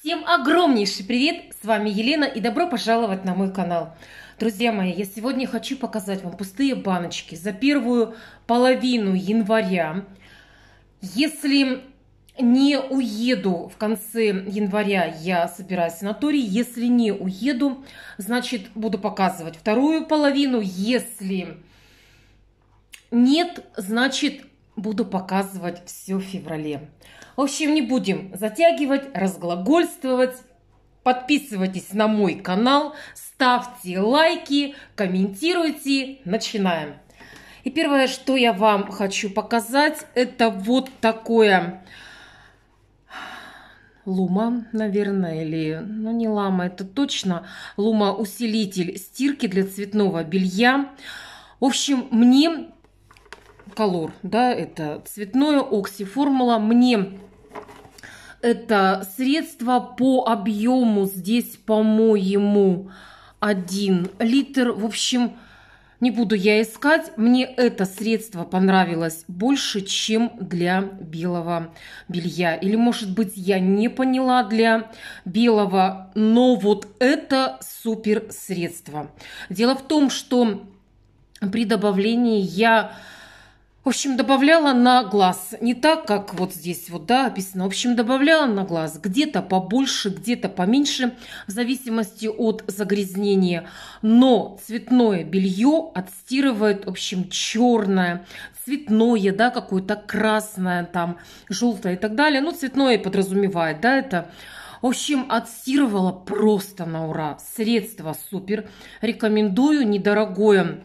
Всем огромнейший привет! С вами Елена и добро пожаловать на мой канал. Друзья мои, я сегодня хочу показать вам пустые баночки за первую половину января. Если не уеду в конце января, я собираюсь на санаторий. Если не уеду, значит буду показывать вторую половину. Если нет, значит буду показывать все в феврале. В общем, не будем затягивать, разглагольствовать. Подписывайтесь на мой канал, ставьте лайки, комментируйте. Начинаем. И первое, что я вам хочу показать, это вот такое лума, наверное, или, ну не лама, это точно, лума-усилитель стирки для цветного белья. В общем, мне колор, да, это цветное оксиформула. Мне это средство по объему здесь, по-моему, 1 литр. В общем, не буду я искать. Мне это средство понравилось больше, чем для белого белья. Или, может быть, я не поняла для белого, но вот это супер средство. Дело в том, что при добавлении я в общем, добавляла на глаз. Не так, как вот здесь вот, да, описано. В общем, добавляла на глаз. Где-то побольше, где-то поменьше, в зависимости от загрязнения. Но цветное белье отстирывает, в общем, черное, цветное, да, какое-то красное, там, желтое и так далее. Ну, цветное подразумевает, да, это... В общем, отстирывала просто на ура. Средство супер. Рекомендую, недорогое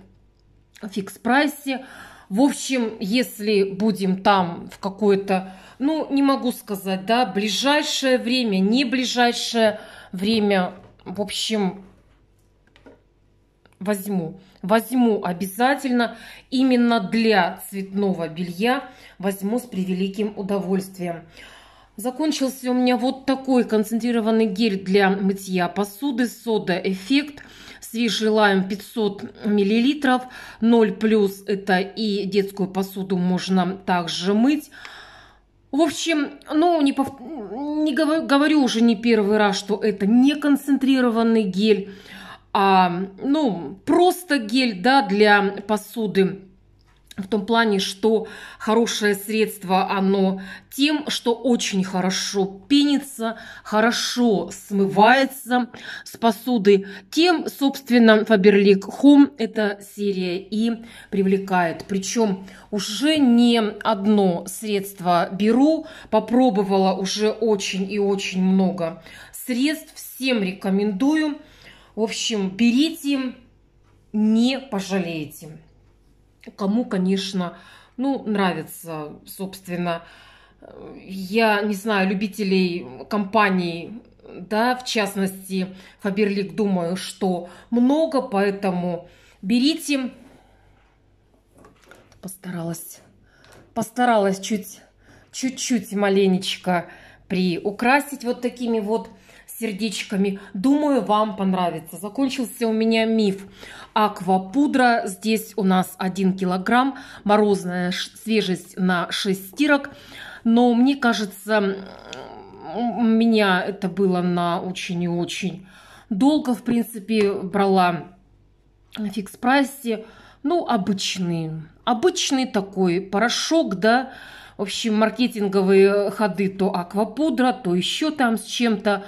в фикс-прайсе. В общем, если будем там в какое-то, ну, не могу сказать, да, ближайшее время, не ближайшее время, в общем, возьму. Возьму обязательно именно для цветного белья. Возьму с превеликим удовольствием. Закончился у меня вот такой концентрированный гель для мытья посуды, сода эффект. Желаем 500 миллилитров. 0 плюс это и детскую посуду можно также мыть. В общем, ну, не, пов... не говорю, говорю уже не первый раз, что это не концентрированный гель, а, ну, просто гель, да, для посуды в том плане, что хорошее средство, оно тем, что очень хорошо пенится, хорошо смывается с посуды. Тем, собственно, Faberlic Home эта серия и привлекает. Причем уже не одно средство беру, попробовала уже очень и очень много средств, всем рекомендую. В общем, берите, не пожалеете. Кому, конечно, ну, нравится, собственно, я не знаю, любителей компаний, да, в частности, Фаберлик, думаю, что много, поэтому берите. Постаралась, постаралась чуть, чуть-чуть маленечко приукрасить вот такими вот сердечками. Думаю, вам понравится. Закончился у меня миф. Аквапудра. Здесь у нас 1 килограмм. Морозная свежесть на 6 стирок. Но мне кажется, у меня это было на очень и очень долго. В принципе, брала на фикс-прайсе. Ну, обычный. Обычный такой порошок, да. В общем, маркетинговые ходы то аквапудра, то еще там с чем-то.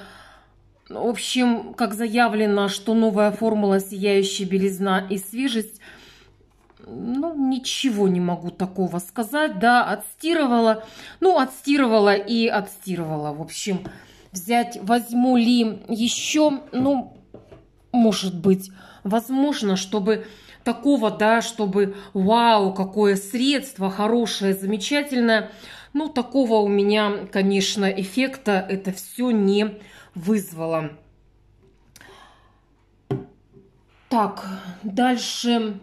В общем, как заявлено, что новая формула «Сияющая белизна и свежесть» ну, ничего не могу такого сказать, да, отстирывала, ну, отстирывала и отстирывала, в общем, взять, возьму ли еще, ну, может быть, возможно, чтобы такого, да, чтобы, вау, какое средство хорошее, замечательное, ну, такого у меня, конечно, эффекта это все не вызвала. Так, дальше...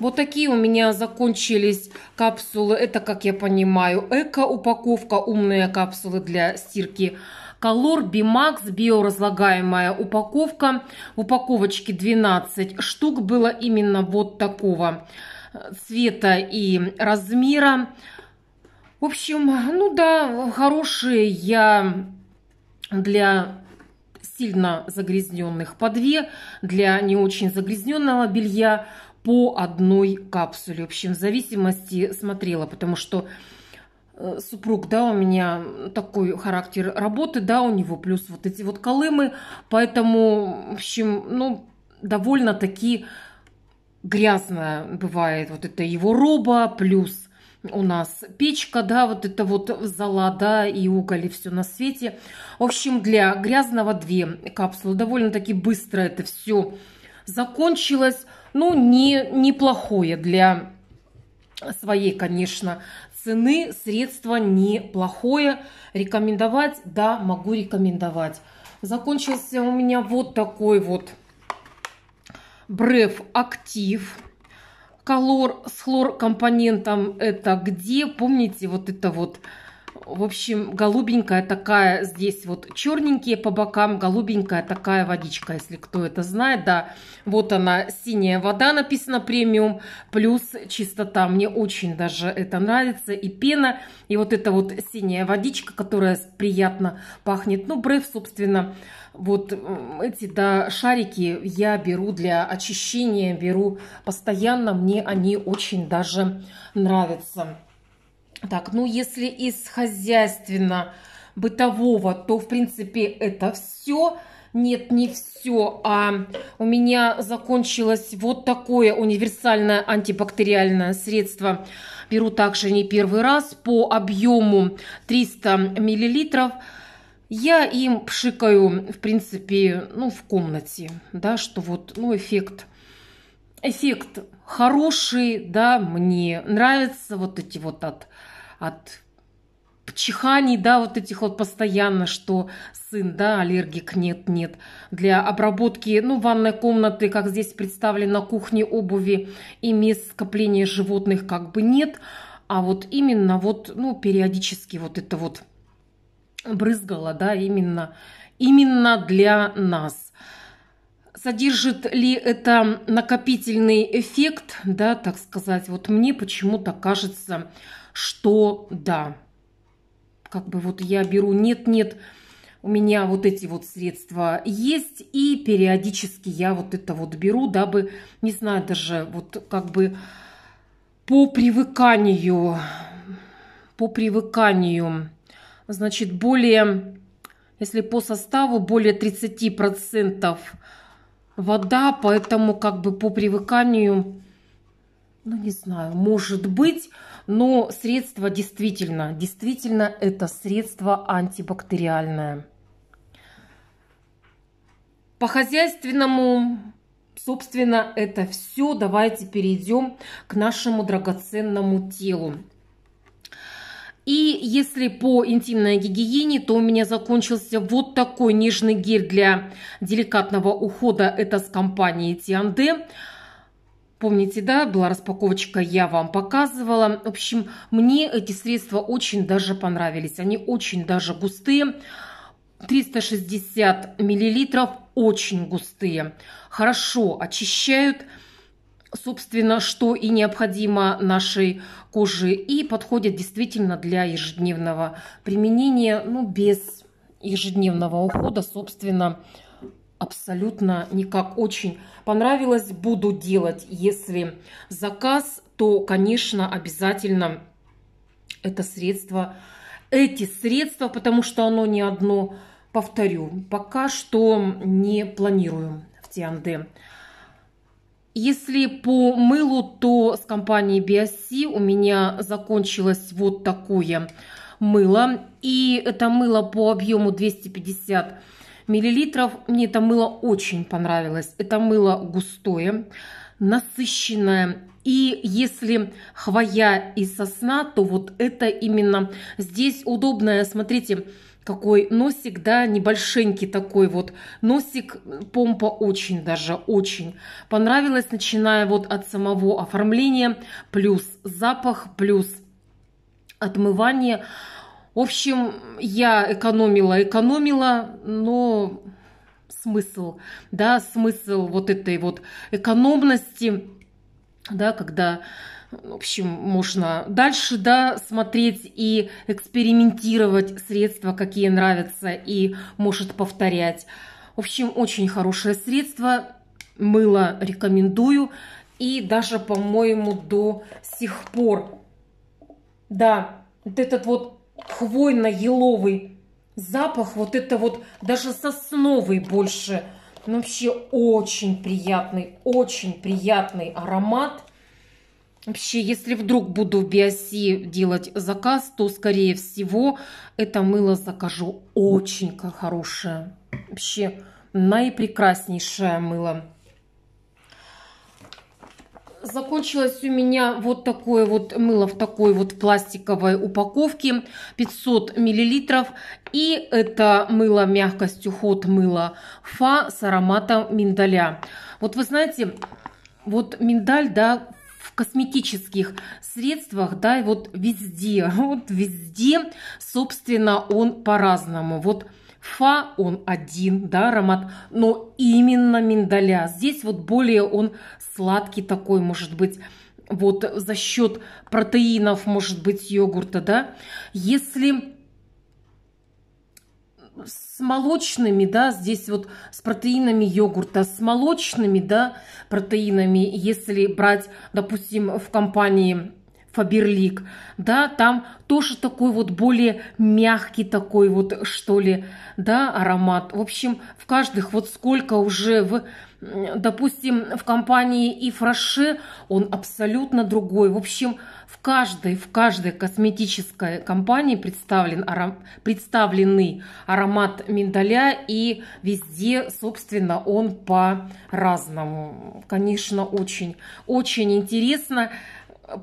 Вот такие у меня закончились капсулы. Это, как я понимаю, эко-упаковка, умные капсулы для стирки. Колор Бимакс, биоразлагаемая упаковка. В упаковочке 12 штук было именно вот такого цвета и размера. В общем, ну да, хорошие я для сильно загрязненных по 2, для не очень загрязненного белья по одной капсуле. В общем, в зависимости смотрела, потому что э, супруг, да, у меня такой характер работы, да, у него плюс вот эти вот колымы, поэтому, в общем, ну, довольно-таки грязная бывает вот это его роба, плюс у нас печка, да, вот это вот зала, да, и уголь, и все на свете. В общем, для грязного две капсулы. Довольно-таки быстро это все закончилось. Ну, не, неплохое для своей, конечно, цены. Средство неплохое. Рекомендовать? Да, могу рекомендовать. Закончился у меня вот такой вот брев Актив колор с хлоркомпонентом это где? Помните вот это вот в общем, голубенькая такая, здесь вот черненькие по бокам, голубенькая такая водичка, если кто это знает, да. Вот она, синяя вода написана премиум, плюс чистота. Мне очень даже это нравится. И пена, и вот эта вот синяя водичка, которая приятно пахнет. Ну, брейв, собственно, вот эти, да, шарики я беру для очищения, беру постоянно. Мне они очень даже нравятся. Так, ну если из хозяйственно бытового, то в принципе это все. Нет, не все, а у меня закончилось вот такое универсальное антибактериальное средство. Беру также не первый раз по объему 300 миллилитров. Я им пшикаю, в принципе, ну, в комнате, да, что вот, ну, эффект, эффект хороший, да, мне нравится вот эти вот от от чиханий, да, вот этих вот постоянно, что сын, да, аллергик, нет, нет. Для обработки, ну, ванной комнаты, как здесь представлено, кухни, обуви и мест скопления животных как бы нет. А вот именно вот, ну, периодически вот это вот брызгало, да, именно, именно для нас. Содержит ли это накопительный эффект, да, так сказать, вот мне почему-то кажется, что да, как бы вот я беру нет-нет, у меня вот эти вот средства есть, и периодически я вот это вот беру, дабы, не знаю, даже вот как бы по привыканию, по привыканию, значит, более, если по составу, более 30% вода, поэтому как бы по привыканию, ну не знаю, может быть, но средство действительно, действительно это средство антибактериальное. По хозяйственному, собственно, это все. Давайте перейдем к нашему драгоценному телу. И если по интимной гигиене, то у меня закончился вот такой нежный гель для деликатного ухода. Это с компании Тианде. Помните, да, была распаковочка, я вам показывала. В общем, мне эти средства очень даже понравились. Они очень даже густые. 360 миллилитров, очень густые. Хорошо очищают, собственно, что и необходимо нашей коже. И подходят действительно для ежедневного применения, ну, без ежедневного ухода, собственно, абсолютно никак. Очень понравилось, буду делать. Если заказ, то, конечно, обязательно это средство, эти средства, потому что оно не одно. Повторю, пока что не планирую в Тианде. Если по мылу, то с компании Биоси у меня закончилось вот такое мыло. И это мыло по объему 250 миллилитров. Мне это мыло очень понравилось. Это мыло густое, насыщенное. И если хвоя и сосна, то вот это именно здесь удобное, смотрите, какой носик, да, небольшенький такой вот носик, помпа очень даже, очень понравилась, начиная вот от самого оформления, плюс запах, плюс отмывание – в общем, я экономила, экономила, но смысл, да, смысл вот этой вот экономности, да, когда в общем, можно дальше, да, смотреть и экспериментировать средства, какие нравятся, и может повторять. В общем, очень хорошее средство. Мыло рекомендую. И даже, по-моему, до сих пор. Да, вот этот вот хвойно-еловый запах, вот это вот даже сосновый больше. Ну, вообще очень приятный, очень приятный аромат. Вообще, если вдруг буду в Биоси делать заказ, то, скорее всего, это мыло закажу очень хорошее. Вообще, наипрекраснейшее мыло. Закончилось у меня вот такое вот мыло в такой вот пластиковой упаковке 500 миллилитров. И это мыло мягкостью ход мыло фа с ароматом миндаля. Вот вы знаете, вот миндаль, да, в косметических средствах, да, и вот везде, вот везде, собственно, он по-разному. Вот фа он один, да, аромат, но именно миндаля. Здесь вот более он сладкий такой, может быть, вот за счет протеинов, может быть, йогурта, да. Если с молочными, да, здесь вот с протеинами йогурта, с молочными, да, протеинами, если брать, допустим, в компании Фаберлик, типа да, там тоже такой вот более мягкий такой вот, что ли, да, аромат. В общем, в каждых вот сколько уже в допустим, в компании и Фраше он абсолютно другой. В общем, в каждой, в каждой косметической компании представлен аром, представленный аромат миндаля, и везде, собственно, он по-разному. Конечно, очень, очень интересно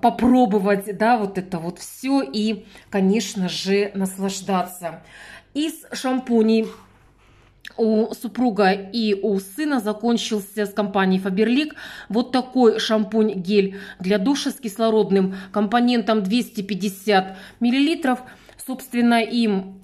попробовать, да, вот это вот все и, конечно же, наслаждаться. Из шампуней у супруга и у сына закончился с компанией Faberlic вот такой шампунь-гель для душа с кислородным компонентом 250 миллилитров. Собственно, им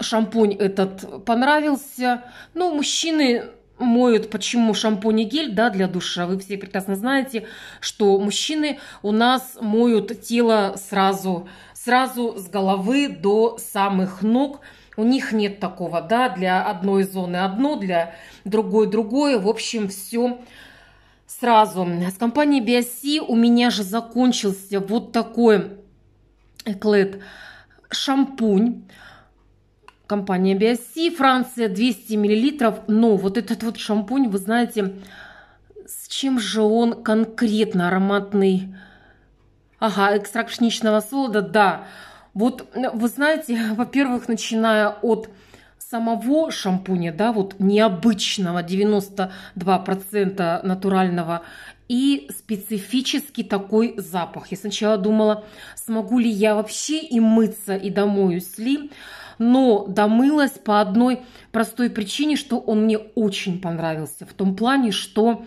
шампунь этот понравился. Ну, мужчины моют почему шампунь и гель да, для душа. Вы все прекрасно знаете, что мужчины у нас моют тело сразу, сразу с головы до самых ног. У них нет такого, да, для одной зоны одно, для другой другое. В общем, все сразу. С компанией Биоси у меня же закончился вот такой эклет шампунь компания Биоси, Франция 200 мл. Но вот этот вот шампунь, вы знаете, с чем же он конкретно ароматный? Ага, экстракт пшеничного солода, да. Вот, э, вы знаете, во-первых, начиная от самого шампуня, да, вот необычного, 92% натурального, и специфический такой запах. Я сначала думала, смогу ли я вообще и мыться, и домой усли, но домылась по одной простой причине, что он мне очень понравился. В том плане, что...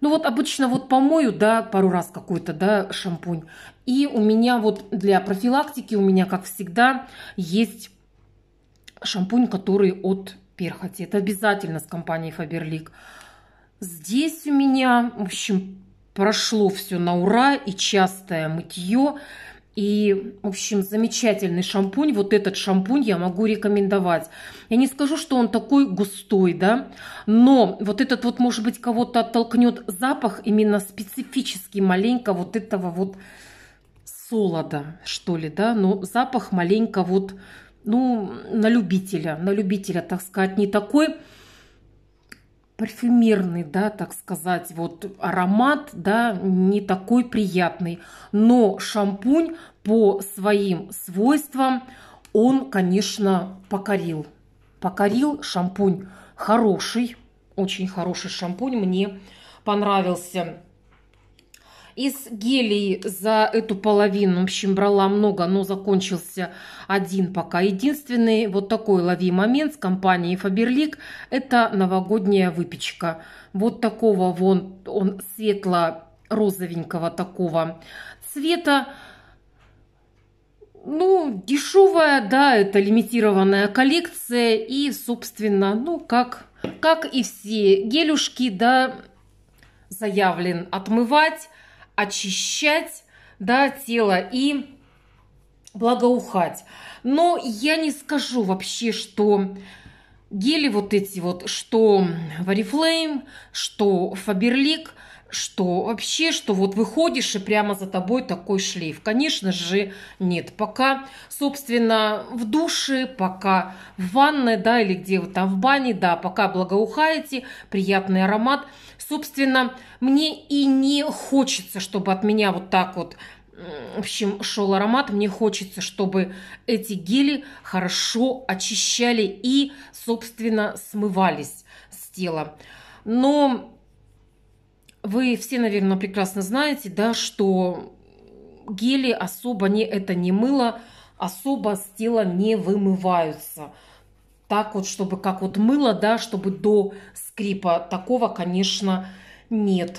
Ну вот обычно вот помою, да, пару раз какой-то, да, шампунь. И у меня вот для профилактики у меня, как всегда, есть шампунь, который от перхоти. Это обязательно с компанией Faberlic. Здесь у меня, в общем, прошло все на ура и частое мытье – и, в общем, замечательный шампунь. Вот этот шампунь я могу рекомендовать. Я не скажу, что он такой густой, да, но вот этот вот, может быть, кого-то оттолкнет запах именно специфический маленько вот этого вот солода, что ли, да, но запах маленько вот, ну, на любителя, на любителя, так сказать, не такой парфюмерный, да, так сказать, вот аромат, да, не такой приятный. Но шампунь по своим свойствам он, конечно, покорил. Покорил шампунь хороший, очень хороший шампунь мне понравился. Из гелей за эту половину, в общем, брала много, но закончился один пока. Единственный вот такой лови момент с компанией Faberlic это новогодняя выпечка. Вот такого вон он светло-розовенького такого цвета. Ну, дешевая, да, это лимитированная коллекция. И, собственно, ну, как, как и все гелюшки, да, заявлен отмывать очищать да, тело и благоухать. Но я не скажу вообще, что гели вот эти вот, что Oriflame, что Faberlic – что вообще, что вот выходишь и прямо за тобой такой шлейф. Конечно же, нет. Пока, собственно, в душе, пока в ванной, да, или где вы там в бане, да, пока благоухаете, приятный аромат. Собственно, мне и не хочется, чтобы от меня вот так вот в общем, шел аромат. Мне хочется, чтобы эти гели хорошо очищали и, собственно, смывались с тела. Но вы все, наверное, прекрасно знаете, да, что гели особо не это не мыло, особо с тела не вымываются. Так вот, чтобы как вот мыло, да, чтобы до скрипа. Такого, конечно, нет.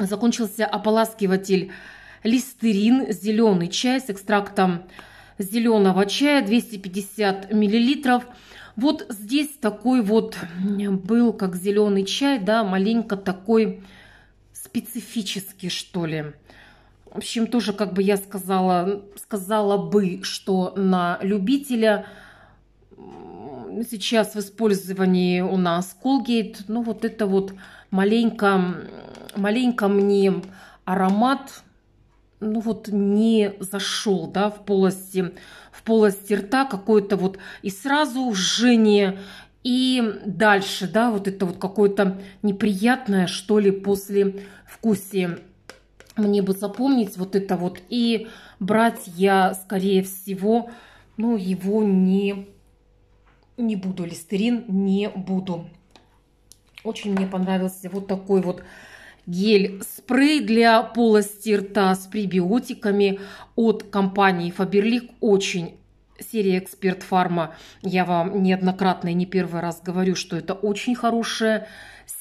Закончился ополаскиватель листерин, зеленый чай с экстрактом зеленого чая, 250 миллилитров. Вот здесь такой вот был, как зеленый чай, да, маленько такой специфический, что ли. В общем, тоже, как бы я сказала, сказала бы, что на любителя сейчас в использовании у нас Colgate. Ну, вот это вот маленько, маленько мне аромат, ну, вот не зашел, да, в полости в полости рта какое-то вот и сразу жжение, и дальше, да, вот это вот какое-то неприятное, что ли, после вкусия. Мне бы запомнить вот это вот. И брать я, скорее всего, ну, его не, не буду. Листерин не буду. Очень мне понравился вот такой вот гель-спрей для полости рта с пребиотиками от компании Faberlic очень серия «Эксперт Фарма». Я вам неоднократно и не первый раз говорю, что это очень хорошая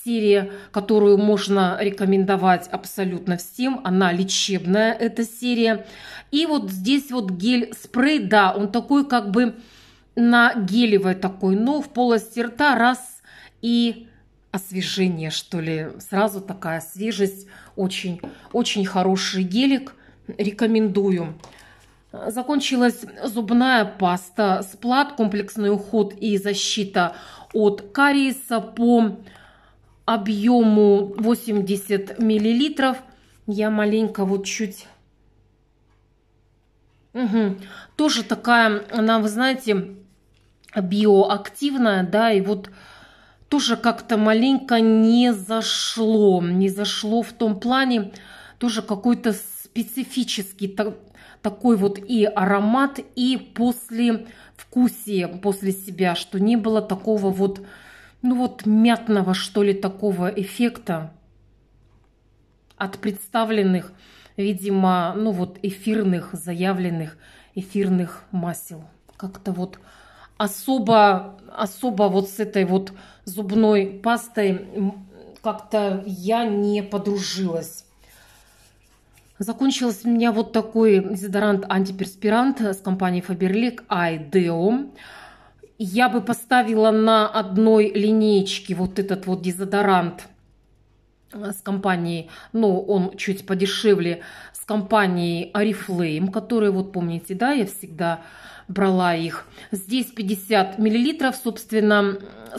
серия, которую можно рекомендовать абсолютно всем. Она лечебная, эта серия. И вот здесь вот гель-спрей, да, он такой как бы на гелевой такой, но в полости рта раз и освежение, что ли. Сразу такая свежесть. Очень, очень хороший гелик. Рекомендую. Закончилась зубная паста, сплат, комплексный уход и защита от кариеса по объему 80 миллилитров. Я маленько вот чуть... Угу. Тоже такая, она, вы знаете, биоактивная, да, и вот тоже как-то маленько не зашло. Не зашло в том плане тоже какой-то специфический так, такой вот и аромат, и после вкусие после себя, что не было такого вот, ну вот мятного что ли такого эффекта от представленных, видимо, ну вот эфирных, заявленных эфирных масел. Как-то вот особо, особо вот с этой вот зубной пастой как-то я не подружилась. Закончился у меня вот такой дезодорант-антиперспирант с компанией Faberlic Ideom. Я бы поставила на одной линейке вот этот вот дезодорант с компанией, ну, он чуть подешевле, с компанией Oriflame, который, вот помните, да, я всегда брала их. Здесь 50 миллилитров, собственно,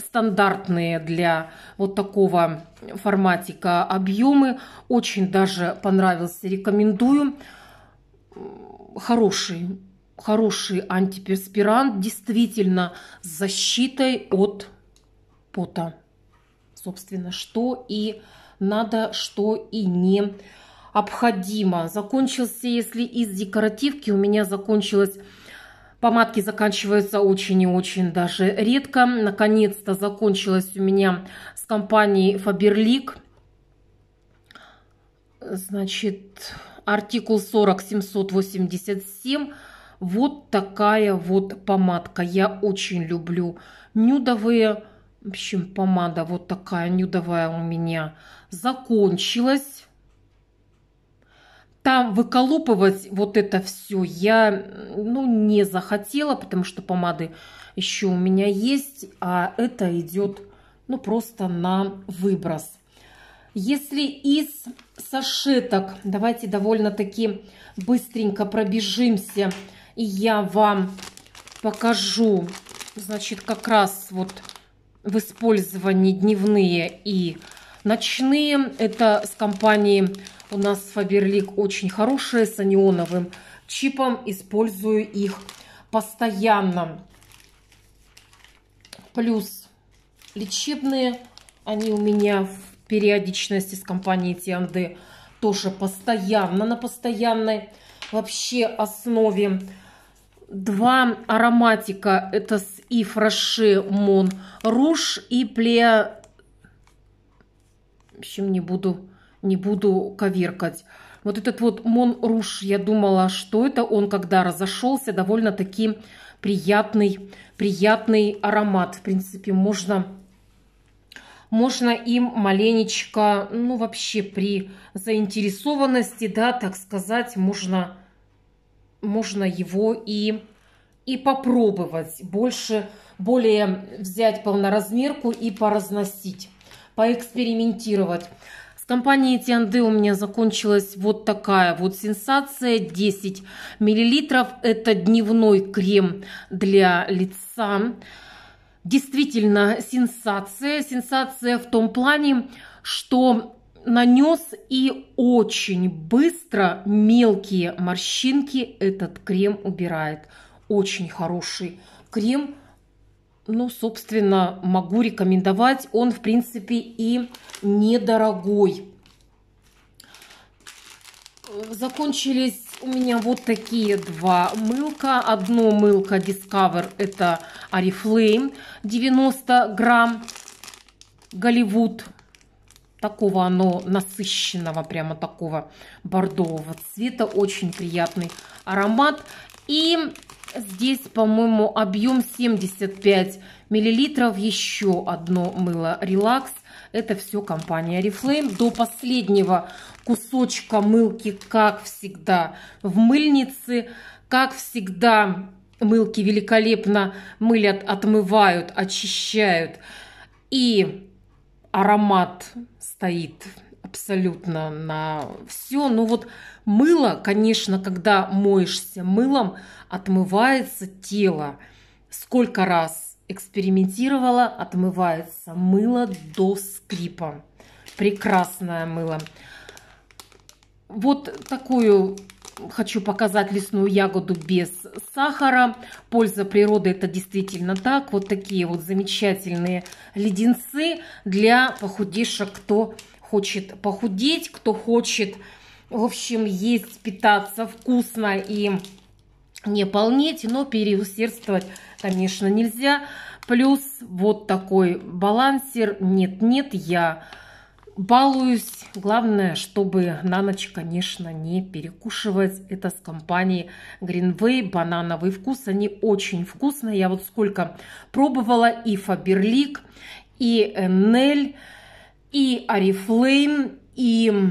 стандартные для вот такого форматика объемы. Очень даже понравился, рекомендую. Хороший, хороший антиперспирант, действительно с защитой от пота. Собственно, что и надо, что и не необходимо. Закончился, если из декоративки у меня закончилась Помадки заканчиваются очень и очень даже редко. Наконец-то закончилась у меня с компанией Faberlic. Значит, артикул 40787. Вот такая вот помадка. Я очень люблю нюдовые. В общем, помада вот такая нюдовая у меня закончилась там выколупывать вот это все я, ну, не захотела, потому что помады еще у меня есть, а это идет, ну, просто на выброс. Если из сашеток, давайте довольно-таки быстренько пробежимся, и я вам покажу, значит, как раз вот в использовании дневные и ночные. Это с компании у нас Faberlic очень хорошие с анионовым чипом. Использую их постоянно. Плюс лечебные. Они у меня в периодичности с компанией Тианды тоже постоянно, на постоянной вообще основе. Два ароматика. Это с Ив Мон Руж и Плея... В общем, не буду не буду коверкать. Вот этот вот монруш, я думала, что это он, когда разошелся, довольно-таки приятный, приятный аромат. В принципе, можно, можно им маленечко, ну, вообще при заинтересованности, да, так сказать, можно, можно его и, и попробовать. Больше, более взять полноразмерку и поразносить, поэкспериментировать компании Тианды у меня закончилась вот такая вот сенсация. 10 миллилитров. Это дневной крем для лица. Действительно сенсация. Сенсация в том плане, что нанес и очень быстро мелкие морщинки этот крем убирает. Очень хороший крем ну, собственно, могу рекомендовать. Он, в принципе, и недорогой. Закончились у меня вот такие два мылка. Одно мылка Discover, это Oriflame, 90 грамм, Голливуд. Такого оно насыщенного, прямо такого бордового цвета. Очень приятный аромат. И Здесь, по-моему, объем 75 миллилитров. Еще одно мыло «Релакс». Это все компания «Рефлейм». До последнего кусочка мылки, как всегда, в мыльнице. Как всегда, мылки великолепно мылят, отмывают, очищают. И аромат стоит абсолютно на все. Ну вот мыло, конечно, когда моешься мылом, отмывается тело. Сколько раз экспериментировала, отмывается мыло до скрипа. Прекрасное мыло. Вот такую хочу показать лесную ягоду без сахара. Польза природы это действительно так. Вот такие вот замечательные леденцы для похудевших, кто хочет похудеть, кто хочет, в общем, есть, питаться вкусно и не полнеть, но переусердствовать, конечно, нельзя. Плюс вот такой балансер. Нет-нет, я балуюсь. Главное, чтобы на ночь, конечно, не перекушивать. Это с компанией Greenway. Банановый вкус. Они очень вкусные. Я вот сколько пробовала и Фаберлик, и Энель и Арифлейм, и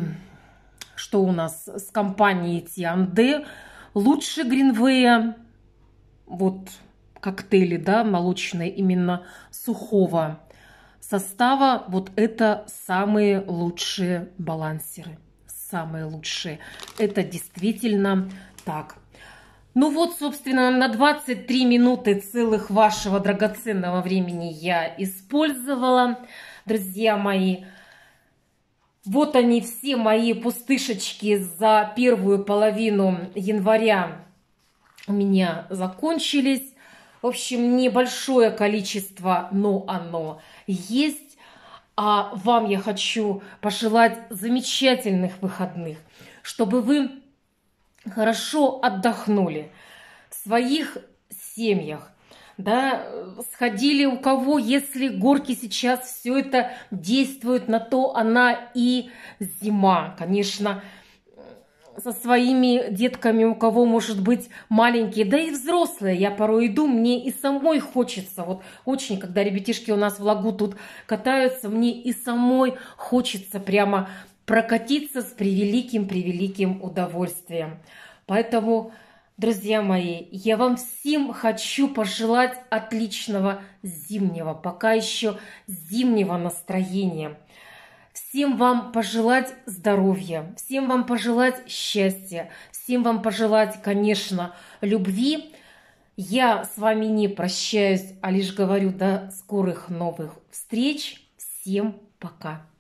что у нас с компанией Тианде, лучше Гринвея, вот коктейли, да, молочные именно сухого состава, вот это самые лучшие балансеры, самые лучшие. Это действительно так. Ну вот, собственно, на 23 минуты целых вашего драгоценного времени я использовала друзья мои. Вот они все мои пустышечки за первую половину января у меня закончились. В общем, небольшое количество, но оно есть. А вам я хочу пожелать замечательных выходных, чтобы вы хорошо отдохнули в своих семьях, да, сходили у кого, если горки сейчас все это действует на то, она и зима, конечно, со своими детками, у кого, может быть, маленькие, да и взрослые. Я порой иду, мне и самой хочется. Вот очень, когда ребятишки у нас в лагу тут катаются, мне и самой хочется прямо прокатиться с превеликим-превеликим удовольствием. Поэтому Друзья мои, я вам всем хочу пожелать отличного зимнего, пока еще зимнего настроения. Всем вам пожелать здоровья, всем вам пожелать счастья, всем вам пожелать, конечно, любви. Я с вами не прощаюсь, а лишь говорю до скорых новых встреч. Всем пока!